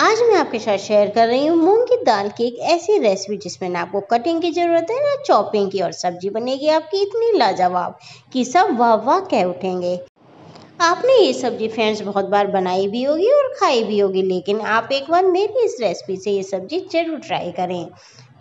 आज मैं आपके साथ शेयर कर रही हूँ मूंग की दाल की एक ऐसी रेसिपी जिसमें ना आपको कटिंग की ज़रूरत है ना चॉपिंग की और सब्जी बनेगी आपकी इतनी लाजवाब कि सब वाह वाह कह उठेंगे आपने ये सब्जी फ्रेंड्स बहुत बार बनाई भी होगी और खाई भी होगी लेकिन आप एक बार मेरी इस रेसिपी से ये सब्जी ज़रूर ट्राई करें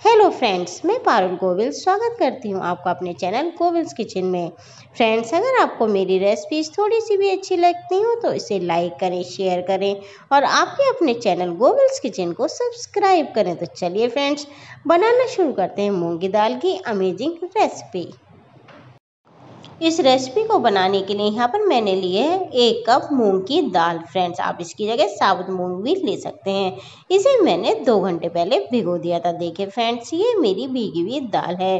हेलो फ्रेंड्स मैं पारुल गोविल स्वागत करती हूँ आपका अपने चैनल गोविल्स किचन में फ्रेंड्स अगर आपको मेरी रेसिपीज थोड़ी सी भी अच्छी लगती हो तो इसे लाइक करें शेयर करें और आपके अपने चैनल गोविल्स किचन को सब्सक्राइब करें तो चलिए फ्रेंड्स बनाना शुरू करते हैं मूंग की दाल की अमेजिंग रेसिपी इस रेसिपी को बनाने के लिए यहाँ पर मैंने लिए है एक कप मूंग की दाल फ्रेंड्स आप इसकी जगह साबुत मूंग भी ले सकते हैं इसे मैंने दो घंटे पहले भिगो दिया था देखिए फ्रेंड्स ये मेरी भीगी हुई दाल है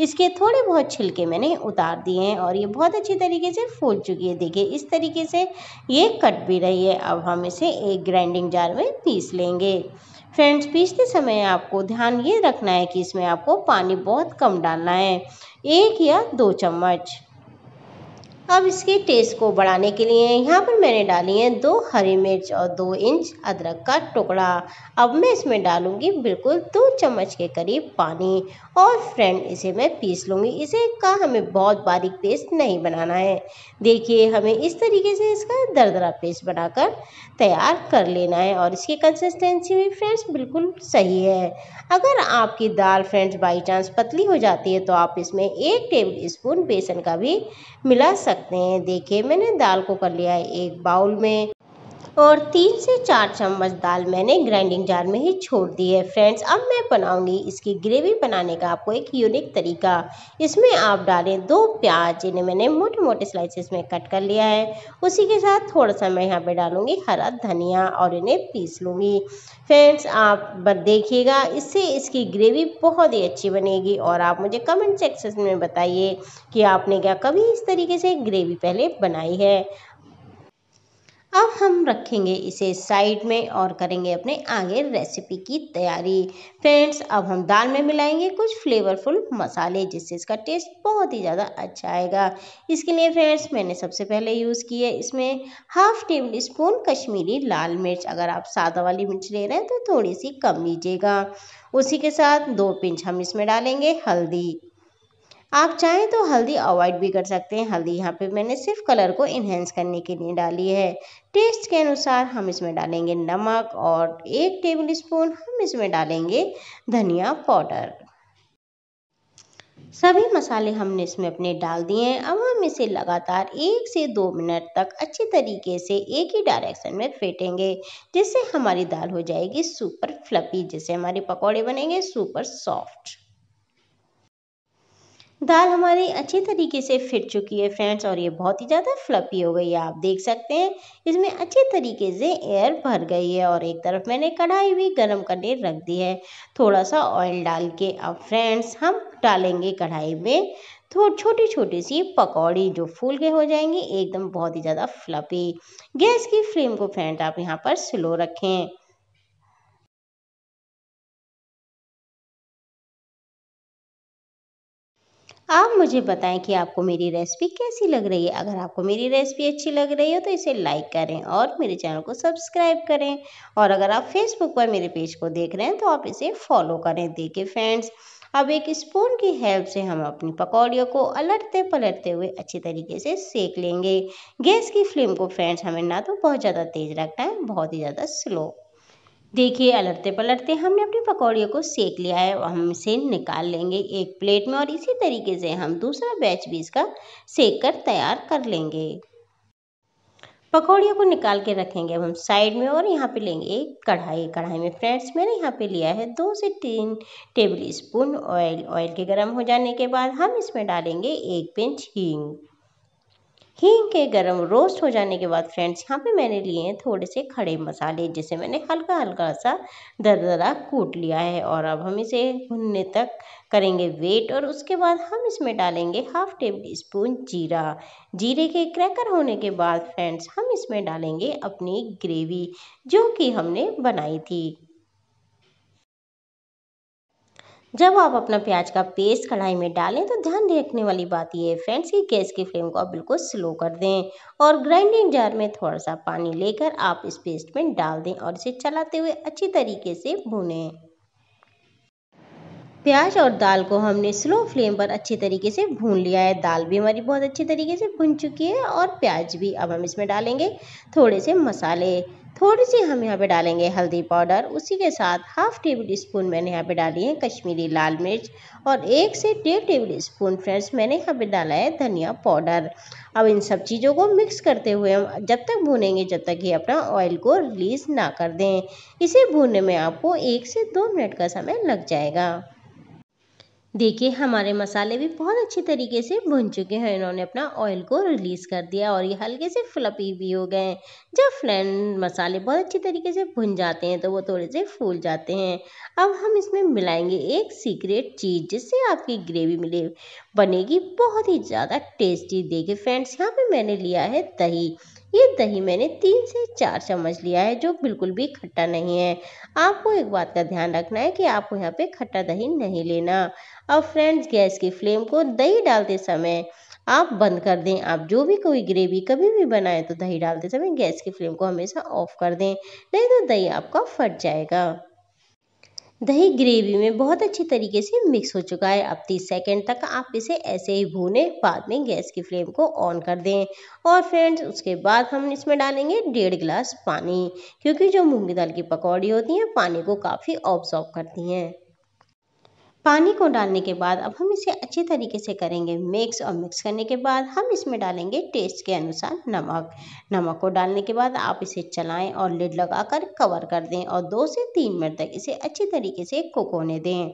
इसके थोड़े बहुत छिलके मैंने उतार दिए हैं और ये बहुत अच्छी तरीके से फूल चुकी है देखिए इस तरीके से ये कट भी रही है अब हम इसे एक ग्राइंडिंग जार में पीस लेंगे फ्रेंड्स पीसते समय आपको ध्यान ये रखना है कि इसमें आपको पानी बहुत कम डालना है एक या दो चम्मच अब इसके टेस्ट को बढ़ाने के लिए यहाँ पर मैंने डाली है दो हरी मिर्च और दो इंच अदरक का टुकड़ा अब मैं इसमें डालूंगी बिल्कुल दो चम्मच के करीब पानी और फ्रेंड इसे मैं पीस लूँगी इसे का हमें बहुत बारीक पेस्ट नहीं बनाना है देखिए हमें इस तरीके से इसका दरदरा पेस्ट बनाकर तैयार कर लेना है और इसकी कंसिस्टेंसी भी फ्रेंड्स बिल्कुल सही है अगर आपकी दाल फ्रेंड्स बाई चांस पतली हो जाती है तो आप इसमें एक टेबल स्पून बेसन का भी मिला सकते सकते हैं देखिए मैंने दाल को कर लिया है एक बाउल में और तीन से चार चम्मच दाल मैंने ग्राइंडिंग जार में ही छोड़ दी है फ्रेंड्स अब मैं बनाऊंगी इसकी ग्रेवी बनाने का आपको एक यूनिक तरीका इसमें आप डालें दो प्याज इन्हें मैंने मोटे मोटे स्लाइसिस में कट कर लिया है उसी के साथ थोड़ा सा मैं यहाँ पे डालूंगी हरा धनिया और इन्हें पीस लूँगी फ्रेंड्स आप देखिएगा इससे इसकी ग्रेवी बहुत ही अच्छी बनेगी और आप मुझे कमेंट सेक्शन में बताइए कि आपने क्या कभी इस तरीके से ग्रेवी पहले बनाई है अब हम रखेंगे इसे साइड में और करेंगे अपने आगे रेसिपी की तैयारी फ्रेंड्स अब हम दाल में मिलाएंगे कुछ फ्लेवरफुल मसाले जिससे इसका टेस्ट बहुत ही ज़्यादा अच्छा आएगा इसके लिए फ्रेंड्स मैंने सबसे पहले यूज़ की है इसमें हाफ टेबल स्पून कश्मीरी लाल मिर्च अगर आप सादा वाली मिर्च ले रहे हैं तो थोड़ी सी कम लीजिएगा उसी के साथ दो पिंच हम इसमें डालेंगे हल्दी आप चाहें तो हल्दी अवॉइड भी कर सकते हैं हल्दी यहाँ पे मैंने सिर्फ कलर को इन्हेंस करने के लिए डाली है टेस्ट के अनुसार हम इसमें डालेंगे नमक और एक टेबल स्पून हम इसमें डालेंगे धनिया पाउडर सभी मसाले हमने इसमें अपने डाल दिए हैं अब हम इसे लगातार एक से दो मिनट तक अच्छे तरीके से एक ही डायरेक्शन में फेंटेंगे जिससे हमारी दाल हो जाएगी सुपर फ्लफी जिससे हमारे पकौड़े बनेंगे सुपर सॉफ्ट दाल हमारी अच्छी तरीके से फिट चुकी है फ्रेंड्स और ये बहुत ही ज़्यादा फ्लपी हो गई है आप देख सकते हैं इसमें अच्छे तरीके से एयर भर गई है और एक तरफ मैंने कढ़ाई भी गर्म करने रख दी है थोड़ा सा ऑयल डाल के अब फ्रेंड्स हम डालेंगे कढ़ाई में तो छोटी छोटी सी पकौड़ी जो फूल के हो जाएंगी एकदम बहुत ही ज़्यादा फ्लपी गैस की फ्लेम को फ्रेंड आप यहाँ पर स्लो रखें आप मुझे बताएं कि आपको मेरी रेसिपी कैसी लग रही है अगर आपको मेरी रेसिपी अच्छी लग रही हो तो इसे लाइक करें और मेरे चैनल को सब्सक्राइब करें और अगर आप फेसबुक पर मेरे पेज को देख रहे हैं तो आप इसे फॉलो करें देखिए फ्रेंड्स अब एक स्पून की हेल्प से हम अपनी पकौड़ियों को अलटते पलटते हुए अच्छे तरीके से सेक लेंगे गैस की फ्लेम को फ्रेंड्स हमें ना तो बहुत ज़्यादा तेज़ रखना है बहुत ही ज़्यादा स्लो देखिए अलटते पलटते हमने अपनी पकौड़ियों को सेक लिया है और हम इसे निकाल लेंगे एक प्लेट में और इसी तरीके से हम दूसरा बैच भी इसका सेक कर तैयार कर लेंगे पकौड़ियों को निकाल के रखेंगे अब हम साइड में और यहाँ पे लेंगे एक कढ़ाई कढ़ाई में फ्रेंड्स मैंने यहाँ पे लिया है दो से तीन टेबल स्पून ऑयल ऑयल के गर्म हो जाने के बाद हम इसमें डालेंगे एक पिंच हींग हींग के गरम रोस्ट हो जाने के बाद फ्रेंड्स यहाँ पे मैंने लिए हैं थोड़े से खड़े मसाले जिसे मैंने हल्का हल्का सा दरदरा कूट लिया है और अब हम इसे भुनने तक करेंगे वेट और उसके बाद हम इसमें डालेंगे हाफ टेबल स्पून जीरा जीरे के क्रैकर होने के बाद फ्रेंड्स हम इसमें डालेंगे अपनी ग्रेवी जो कि हमने बनाई थी जब आप अपना प्याज का पेस्ट कढ़ाई में डालें तो ध्यान रखने वाली बात यह है फ्रेंड्स कि गैस की फ्लेम को आप बिल्कुल स्लो कर दें और ग्राइंडिंग जार में थोड़ा सा पानी लेकर आप इस पेस्ट में डाल दें और इसे चलाते हुए अच्छी तरीके से भूनें प्याज और दाल को हमने स्लो फ्लेम पर अच्छी तरीके से भून लिया है दाल भी हमारी बहुत अच्छी तरीके से भुन चुकी है और प्याज भी अब हम इसमें डालेंगे थोड़े से मसाले थोड़ी सी हम यहाँ पे डालेंगे हल्दी पाउडर उसी के साथ हाफ टेबल स्पून मैंने यहाँ पे डाली है कश्मीरी लाल मिर्च और एक से डेढ़ टेबल स्पून फ्रेंड्स मैंने यहाँ पे डाला है धनिया पाउडर अब इन सब चीज़ों को मिक्स करते हुए हम जब तक भूनेंगे जब तक ये अपना ऑयल को रिलीज़ ना कर दें इसे भूनने में आपको एक से दो मिनट का समय लग जाएगा देखिए हमारे मसाले भी बहुत अच्छी तरीके से भुन चुके हैं इन्होंने अपना ऑयल को रिलीज़ कर दिया और ये हल्के से फ्लपी भी हो गए हैं जब फ्लैन मसाले बहुत अच्छी तरीके से भुन जाते हैं तो वो थोड़े से फूल जाते हैं अब हम इसमें मिलाएंगे एक सीक्रेट चीज़ जिससे आपकी ग्रेवी मिले बनेगी बहुत ही ज़्यादा टेस्टी देखिए फ्रेंड्स यहाँ पर मैंने लिया है दही ये दही मैंने तीन से चार चम्मच लिया है जो बिल्कुल भी खट्टा नहीं है आपको एक बात का ध्यान रखना है कि आपको यहाँ पे खट्टा दही नहीं लेना अब फ्रेंड्स गैस की फ्लेम को दही डालते समय आप बंद कर दें आप जो भी कोई ग्रेवी कभी भी बनाएं तो दही डालते समय गैस की फ्लेम को हमेशा ऑफ कर दें नहीं तो दही आपका फट जाएगा दही ग्रेवी में बहुत अच्छी तरीके से मिक्स हो चुका है अब 30 सेकेंड तक आप इसे ऐसे ही भूने बाद में गैस की फ्लेम को ऑन कर दें और फ्रेंड्स उसके बाद हम इसमें डालेंगे डेढ़ गिलास पानी क्योंकि जो मूंग दाल की पकौड़ी होती हैं पानी को काफ़ी ऑब्जॉर्व करती हैं पानी को डालने के बाद अब हम इसे अच्छे तरीके से करेंगे मिक्स और मिक्स करने के बाद हम इसमें डालेंगे टेस्ट के अनुसार नमक नमक को डालने के बाद आप इसे चलाएं और लिड लगाकर कवर कर दें और दो से तीन मिनट तक इसे अच्छे तरीके से कुक होने दें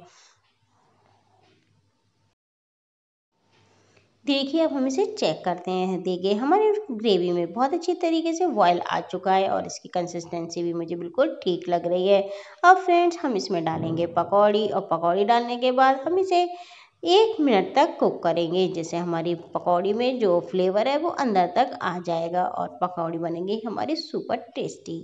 देखिए अब हम इसे चेक करते हैं देखिए हमारे ग्रेवी में बहुत अच्छी तरीके से बॉयल आ चुका है और इसकी कंसिस्टेंसी भी मुझे बिल्कुल ठीक लग रही है अब फ्रेंड्स हम इसमें डालेंगे पकौड़ी और पकौड़ी डालने के बाद हम इसे एक मिनट तक कुक करेंगे जैसे हमारी पकौड़ी में जो फ्लेवर है वो अंदर तक आ जाएगा और पकौड़ी बनेंगी हमारी सुपर टेस्टी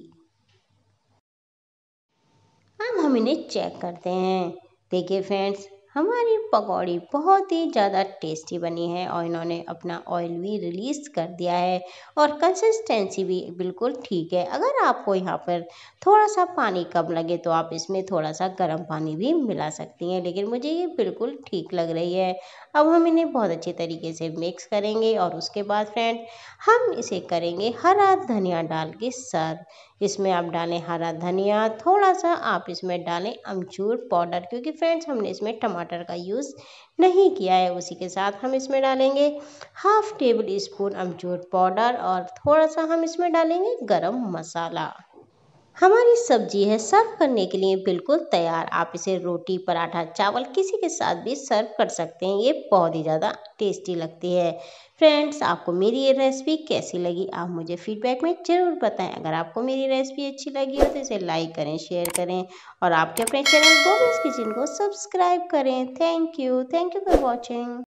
अब हम इन्हें चेक करते हैं देखिए फ्रेंड्स हमारी पकौड़ी बहुत ही ज़्यादा टेस्टी बनी है और इन्होंने अपना ऑयल भी रिलीज़ कर दिया है और कंसिस्टेंसी भी बिल्कुल ठीक है अगर आपको यहाँ पर थोड़ा सा पानी कम लगे तो आप इसमें थोड़ा सा गर्म पानी भी मिला सकती हैं लेकिन मुझे ये बिल्कुल ठीक लग रही है अब हम इन्हें बहुत अच्छे तरीके से मिक्स करेंगे और उसके बाद फ्रेंड हम इसे करेंगे हरा धनिया डाल के सर्व इसमें आप डालें हरा धनिया थोड़ा सा आप इसमें डालें अमचूर पाउडर क्योंकि फ्रेंड्स हमने इसमें टमाटर का यूज़ नहीं किया है उसी के साथ हम इसमें डालेंगे हाफ टेबल स्पून अमचूर पाउडर और थोड़ा सा हम इसमें डालेंगे गरम मसाला हमारी सब्जी है सर्व करने के लिए बिल्कुल तैयार आप इसे रोटी पराठा चावल किसी के साथ भी सर्व कर सकते हैं ये बहुत ही ज़्यादा टेस्टी लगती है फ्रेंड्स आपको मेरी ये रेसिपी कैसी लगी आप मुझे फीडबैक में ज़रूर बताएं अगर आपको मेरी रेसिपी अच्छी लगी हो तो इसे लाइक करें शेयर करें और आपके अपने चैनल गोविंद किचन को सब्सक्राइब करें thank you thank you for watching